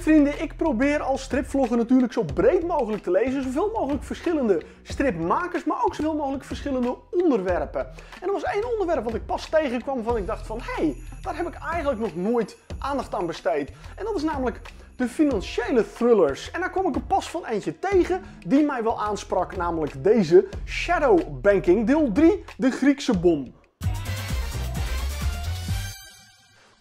Vrienden, ik probeer als stripvlogger natuurlijk zo breed mogelijk te lezen. Zoveel mogelijk verschillende stripmakers, maar ook zoveel mogelijk verschillende onderwerpen. En er was één onderwerp wat ik pas tegenkwam van ik dacht van... hé, hey, daar heb ik eigenlijk nog nooit aandacht aan besteed. En dat is namelijk de financiële thrillers. En daar kwam ik er pas van eentje tegen die mij wel aansprak, namelijk deze Shadow Banking, deel 3, de Griekse bom.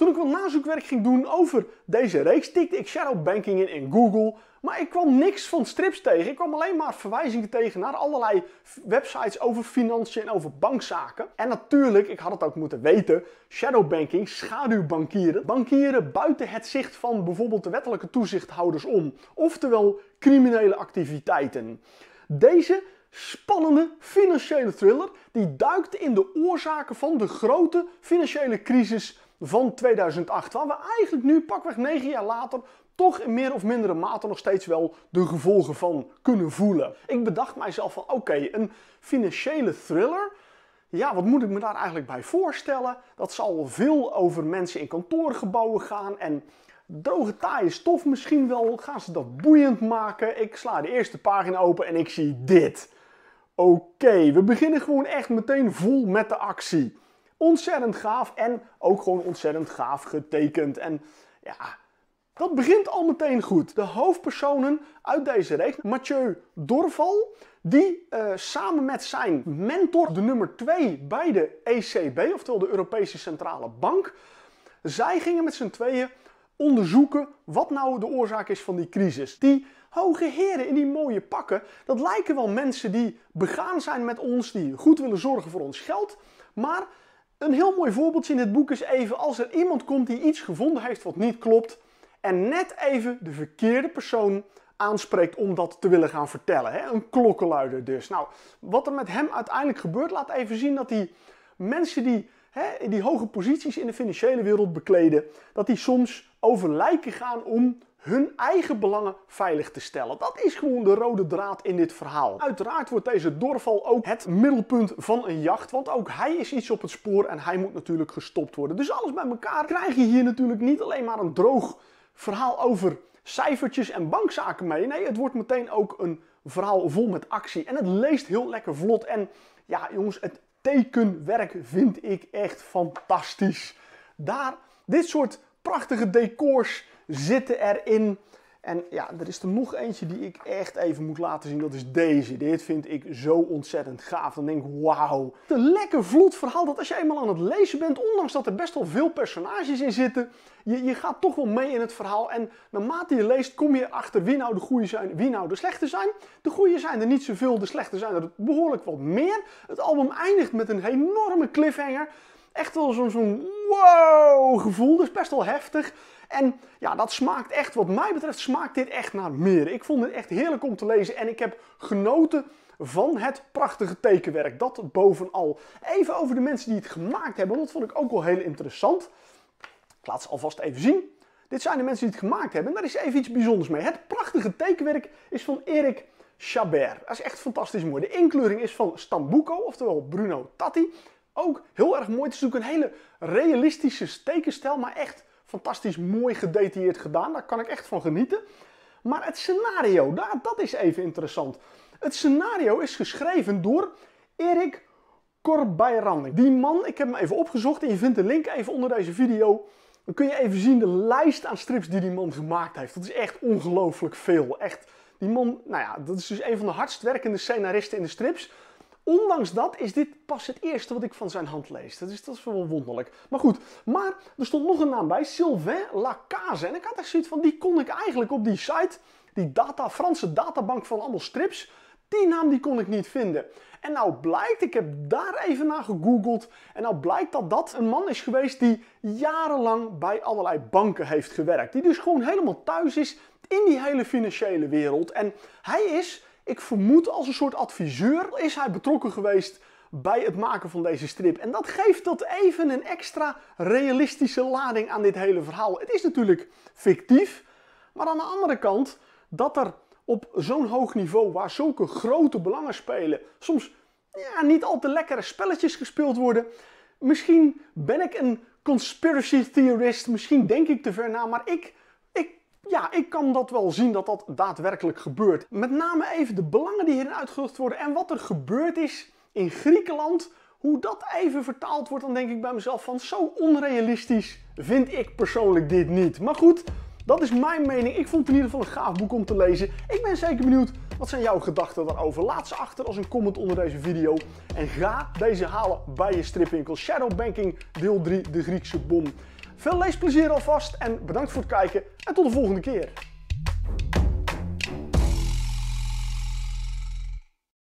Toen ik wat nazoekwerk ging doen over deze reeks, tikte ik shadow banking in in Google. Maar ik kwam niks van strips tegen. Ik kwam alleen maar verwijzingen tegen naar allerlei websites over financiën en over bankzaken. En natuurlijk, ik had het ook moeten weten, shadowbanking, schaduwbankieren. Bankieren buiten het zicht van bijvoorbeeld de wettelijke toezichthouders om. Oftewel criminele activiteiten. Deze spannende financiële thriller die duikt in de oorzaken van de grote financiële crisis van 2008. Waar we eigenlijk nu, pakweg 9 jaar later, toch in meer of mindere mate nog steeds wel de gevolgen van kunnen voelen. Ik bedacht mijzelf van oké, een financiële thriller. Ja, wat moet ik me daar eigenlijk bij voorstellen? Dat zal veel over mensen in kantoorgebouwen gaan en droge taaie stof misschien wel. Gaan ze dat boeiend maken? Ik sla de eerste pagina open en ik zie dit. Oké, we beginnen gewoon echt meteen vol met de actie ontzettend gaaf en ook gewoon ontzettend gaaf getekend. En ja, dat begint al meteen goed. De hoofdpersonen uit deze reeks, Mathieu Dorval, die eh, samen met zijn mentor, de nummer 2 bij de ECB, oftewel de Europese Centrale Bank, zij gingen met z'n tweeën onderzoeken wat nou de oorzaak is van die crisis. Die hoge heren in die mooie pakken, dat lijken wel mensen die begaan zijn met ons, die goed willen zorgen voor ons geld, maar een heel mooi voorbeeldje in dit boek is even als er iemand komt die iets gevonden heeft wat niet klopt en net even de verkeerde persoon aanspreekt om dat te willen gaan vertellen. Hè? Een klokkenluider dus. Nou, wat er met hem uiteindelijk gebeurt, laat even zien dat die mensen die, hè, die hoge posities in de financiële wereld bekleden, dat die soms over lijken gaan om hun eigen belangen veilig te stellen. Dat is gewoon de rode draad in dit verhaal. Uiteraard wordt deze doorval ook het middelpunt van een jacht, want ook hij is iets op het spoor en hij moet natuurlijk gestopt worden. Dus alles bij elkaar krijg je hier natuurlijk niet alleen maar een droog verhaal over cijfertjes en bankzaken mee. Nee, het wordt meteen ook een verhaal vol met actie en het leest heel lekker vlot. En ja, jongens, het tekenwerk vind ik echt fantastisch. Daar, dit soort prachtige decors zitten erin. En ja, er is er nog eentje die ik echt even moet laten zien. Dat is deze. Dit vind ik zo ontzettend gaaf. Dan denk ik, wauw. Een lekker vlot verhaal dat als je eenmaal aan het lezen bent, ondanks dat er best wel veel personages in zitten, je, je gaat toch wel mee in het verhaal. En naarmate je leest, kom je achter wie nou de goede zijn, wie nou de slechte zijn. De goede zijn er niet zoveel, de slechte zijn er behoorlijk wat meer. Het album eindigt met een enorme cliffhanger. Echt wel zo'n wow gevoel. dus best wel heftig. En ja, dat smaakt echt, wat mij betreft, smaakt dit echt naar meer. Ik vond het echt heerlijk om te lezen en ik heb genoten van het prachtige tekenwerk. Dat bovenal. Even over de mensen die het gemaakt hebben, dat vond ik ook wel heel interessant. Ik laat ze alvast even zien. Dit zijn de mensen die het gemaakt hebben en daar is even iets bijzonders mee. Het prachtige tekenwerk is van Erik Chabert. Dat is echt fantastisch mooi. De inkleuring is van Stambuco, oftewel Bruno Tatti. Ook heel erg mooi. Het is natuurlijk een hele realistische tekenstijl, maar echt fantastisch mooi gedetailleerd gedaan. Daar kan ik echt van genieten. Maar het scenario, dat, dat is even interessant. Het scenario is geschreven door Erik Corbeyrand. Die man, ik heb hem even opgezocht en je vindt de link even onder deze video. Dan kun je even zien de lijst aan strips die die man gemaakt heeft. Dat is echt ongelooflijk veel. Echt, die man, nou ja, dat is dus een van de hardst werkende scenaristen in de strips. Ondanks dat is dit pas het eerste wat ik van zijn hand lees. Dat is, dat wel wonderlijk. Maar goed, maar er stond nog een naam bij, Sylvain Lacaze. En ik had echt zoiets van, die kon ik eigenlijk op die site, die data, Franse databank van allemaal strips, die naam die kon ik niet vinden. En nou blijkt, ik heb daar even naar gegoogeld. En nou blijkt dat dat een man is geweest die jarenlang bij allerlei banken heeft gewerkt. Die dus gewoon helemaal thuis is in die hele financiële wereld. En hij is ik vermoed als een soort adviseur is hij betrokken geweest bij het maken van deze strip. En dat geeft dat even een extra realistische lading aan dit hele verhaal. Het is natuurlijk fictief, maar aan de andere kant dat er op zo'n hoog niveau waar zulke grote belangen spelen, soms ja, niet al te lekkere spelletjes gespeeld worden. Misschien ben ik een conspiracy theorist, misschien denk ik te ver na, maar ik ja, ik kan dat wel zien dat dat daadwerkelijk gebeurt. Met name even de belangen die hierin uitgelucht worden en wat er gebeurd is in Griekenland. Hoe dat even vertaald wordt, dan denk ik bij mezelf van zo onrealistisch vind ik persoonlijk dit niet. Maar goed, dat is mijn mening. Ik vond het in ieder geval een gaaf boek om te lezen. Ik ben zeker benieuwd, wat zijn jouw gedachten daarover? Laat ze achter als een comment onder deze video. En ga deze halen bij je stripwinkel. Shadow Banking deel 3, de Griekse bom. Veel leesplezier alvast en bedankt voor het kijken en tot de volgende keer.